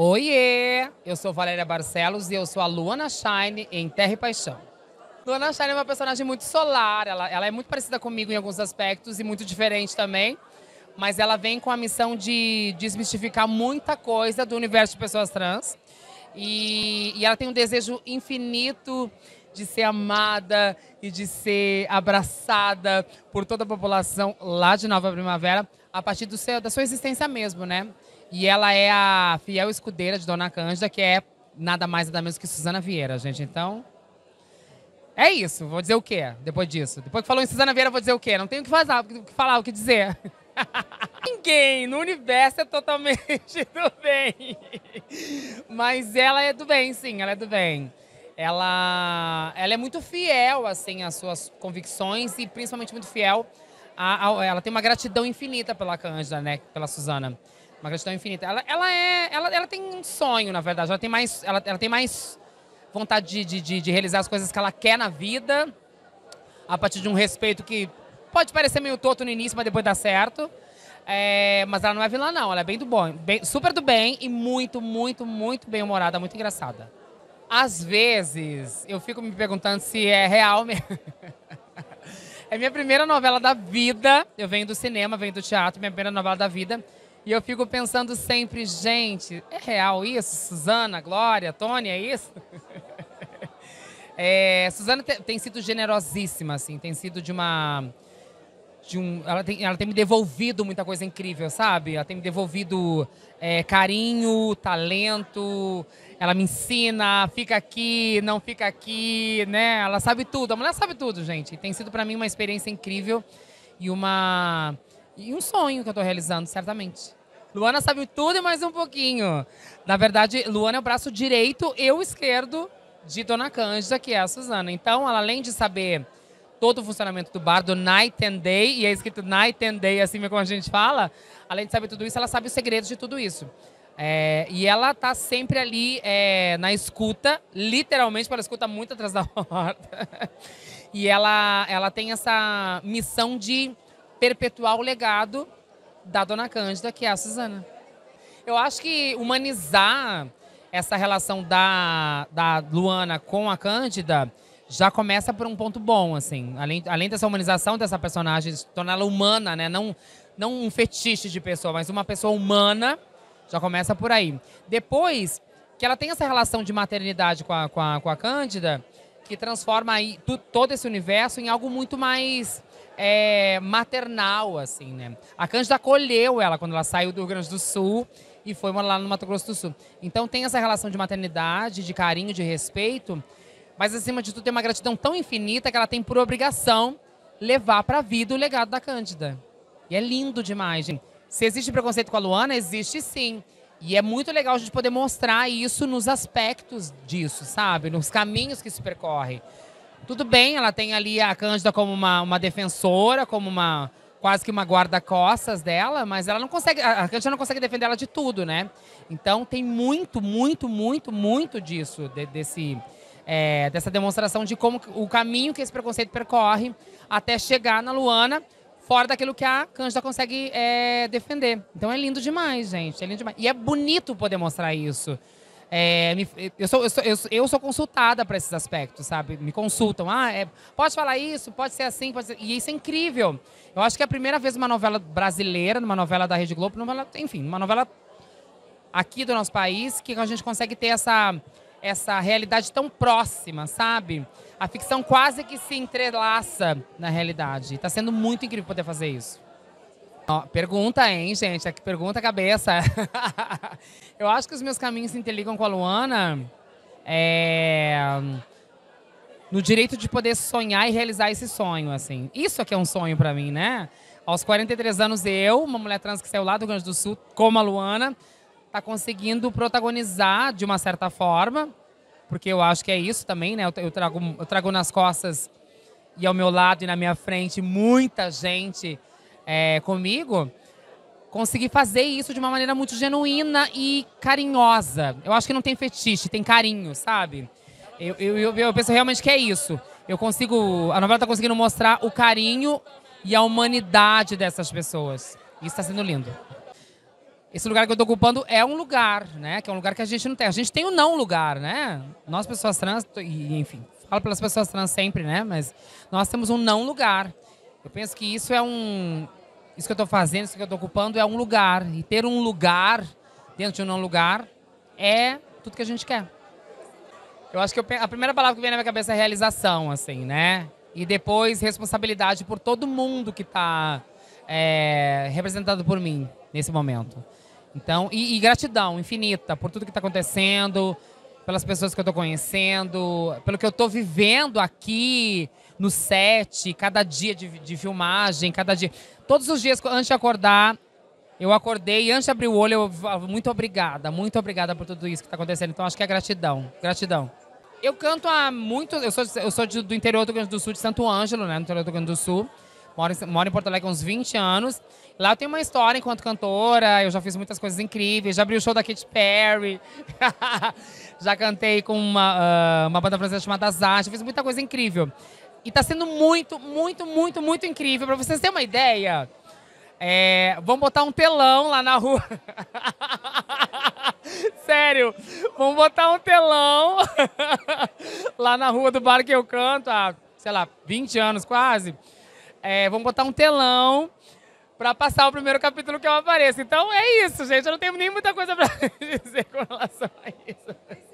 Oiê! Eu sou Valéria Barcelos e eu sou a Luana Shine em Terra e Paixão. Luana Shine é uma personagem muito solar, ela, ela é muito parecida comigo em alguns aspectos e muito diferente também. Mas ela vem com a missão de desmistificar muita coisa do universo de pessoas trans. E, e ela tem um desejo infinito de ser amada e de ser abraçada por toda a população lá de Nova Primavera, a partir seu, da sua existência mesmo, né? E ela é a fiel escudeira de Dona Cândida, que é nada mais nada menos que Suzana Vieira, gente. Então, é isso. Vou dizer o quê depois disso? Depois que falou em Suzana Vieira, vou dizer o quê? Não tenho o que, fazer, o que falar, o que dizer. Ninguém no universo é totalmente do bem. Mas ela é do bem, sim, ela é do bem. Ela, ela é muito fiel, assim, às suas convicções e principalmente muito fiel. A, a ela tem uma gratidão infinita pela Cândida, né? Pela Suzana. Uma gratidão infinita. Ela, ela, é, ela, ela tem um sonho, na verdade. Ela tem mais, ela, ela tem mais vontade de, de, de realizar as coisas que ela quer na vida, a partir de um respeito que pode parecer meio torto no início, mas depois dá certo. É, mas ela não é vilã, não. Ela é bem do bom. Bem, super do bem e muito, muito, muito bem-humorada, muito engraçada. Às vezes, eu fico me perguntando se é real mesmo. é minha primeira novela da vida. Eu venho do cinema, venho do teatro, minha primeira novela da vida. E eu fico pensando sempre, gente, é real isso? Suzana, Glória, Tony, é isso? é, Suzana tem sido generosíssima, assim, tem sido de uma. De um, ela, tem, ela tem me devolvido muita coisa incrível, sabe? Ela tem me devolvido é, carinho, talento, ela me ensina, fica aqui, não fica aqui, né? Ela sabe tudo, a mulher sabe tudo, gente. Tem sido para mim uma experiência incrível e uma e um sonho que eu estou realizando, certamente. Luana sabe tudo e mais um pouquinho. Na verdade, Luana é o braço direito e o esquerdo de Dona Cândida, que é a Suzana. Então, ela, além de saber todo o funcionamento do bar, do night and day, e é escrito night and day, assim como a gente fala, além de saber tudo isso, ela sabe os segredos de tudo isso. É, e ela tá sempre ali é, na escuta, literalmente, ela escuta muito atrás da porta. e ela, ela tem essa missão de perpetuar o legado da dona Cândida, que é a Suzana. Eu acho que humanizar essa relação da, da Luana com a Cândida já começa por um ponto bom, assim. Além, além dessa humanização dessa personagem, torná-la humana, né? Não, não um fetiche de pessoa, mas uma pessoa humana, já começa por aí. Depois, que ela tem essa relação de maternidade com a, com a, com a Cândida, que transforma aí tu, todo esse universo em algo muito mais é, maternal, assim, né? A Cândida acolheu ela quando ela saiu do Rio Grande do Sul e foi morar lá no Mato Grosso do Sul. Então tem essa relação de maternidade, de carinho, de respeito, mas acima de tudo tem uma gratidão tão infinita que ela tem por obrigação levar para a vida o legado da Cândida. E é lindo demais, gente. Se existe preconceito com a Luana, existe sim. E é muito legal a gente poder mostrar isso nos aspectos disso, sabe? Nos caminhos que se percorre. Tudo bem, ela tem ali a Cândida como uma, uma defensora, como uma quase que uma guarda-costas dela, mas ela não consegue, a Cândida não consegue defender ela de tudo, né? Então tem muito, muito, muito, muito disso, de, desse, é, dessa demonstração de como o caminho que esse preconceito percorre até chegar na Luana, fora daquilo que a Cândida consegue é, defender. Então é lindo demais, gente. É lindo demais. E é bonito poder mostrar isso. É, me, eu, sou, eu, sou, eu, sou, eu, sou, consultada para esses aspectos, sabe? Me consultam. Ah, é, pode falar isso, pode ser assim, pode ser... E isso é incrível. Eu acho que é a primeira vez uma novela brasileira, numa novela da Rede Globo, enfim, uma novela aqui do nosso país, que a gente consegue ter essa, essa realidade tão próxima, sabe? A ficção quase que se entrelaça na realidade. Está sendo muito incrível poder fazer isso. Ó, pergunta, hein, gente? É pergunta pergunta cabeça. eu acho que os meus caminhos se interligam com a Luana é... no direito de poder sonhar e realizar esse sonho, assim. Isso aqui é um sonho para mim, né? Aos 43 anos, eu, uma mulher trans que saiu lá do Rio Grande do Sul, como a Luana, tá conseguindo protagonizar de uma certa forma, porque eu acho que é isso também, né? Eu trago, eu trago nas costas e ao meu lado e na minha frente muita gente é, comigo, consegui fazer isso de uma maneira muito genuína e carinhosa. Eu acho que não tem fetiche, tem carinho, sabe? Eu, eu, eu, eu penso realmente que é isso. Eu consigo. A novela está conseguindo mostrar o carinho e a humanidade dessas pessoas. Isso está sendo lindo. Esse lugar que eu estou ocupando é um lugar, né? Que é um lugar que a gente não tem. A gente tem o um não lugar, né? Nós, pessoas trans, e, enfim, falo pelas pessoas trans sempre, né? Mas nós temos um não lugar. Eu penso que isso é um, isso que eu estou fazendo, isso que eu estou ocupando é um lugar. E ter um lugar dentro de um não lugar é tudo que a gente quer. Eu acho que eu, a primeira palavra que vem na minha cabeça é realização, assim, né? E depois responsabilidade por todo mundo que está é, representado por mim nesse momento. Então, e, e gratidão infinita por tudo que está acontecendo, pelas pessoas que eu estou conhecendo, pelo que eu estou vivendo aqui no set, cada dia de, de filmagem, cada dia. Todos os dias, antes de acordar, eu acordei e antes de abrir o olho, eu muito obrigada, muito obrigada por tudo isso que está acontecendo. Então acho que é gratidão, gratidão. Eu canto há muito, eu sou, eu sou do interior do Rio Grande do Sul, de Santo Ângelo, né, no interior do Rio Grande do Sul. Moro em, moro em Porto Alegre há uns 20 anos. Lá eu tenho uma história enquanto cantora, eu já fiz muitas coisas incríveis, já abri o show da Katy Perry, já cantei com uma, uh, uma banda francesa chamada já fiz muita coisa incrível. E está sendo muito, muito, muito, muito incrível. Para vocês terem uma ideia, é, vamos botar um telão lá na rua. Sério, vamos botar um telão lá na rua do bar que eu canto há, sei lá, 20 anos quase. É, vamos botar um telão para passar o primeiro capítulo que eu apareço. Então é isso, gente. Eu não tenho nem muita coisa para dizer com relação a isso.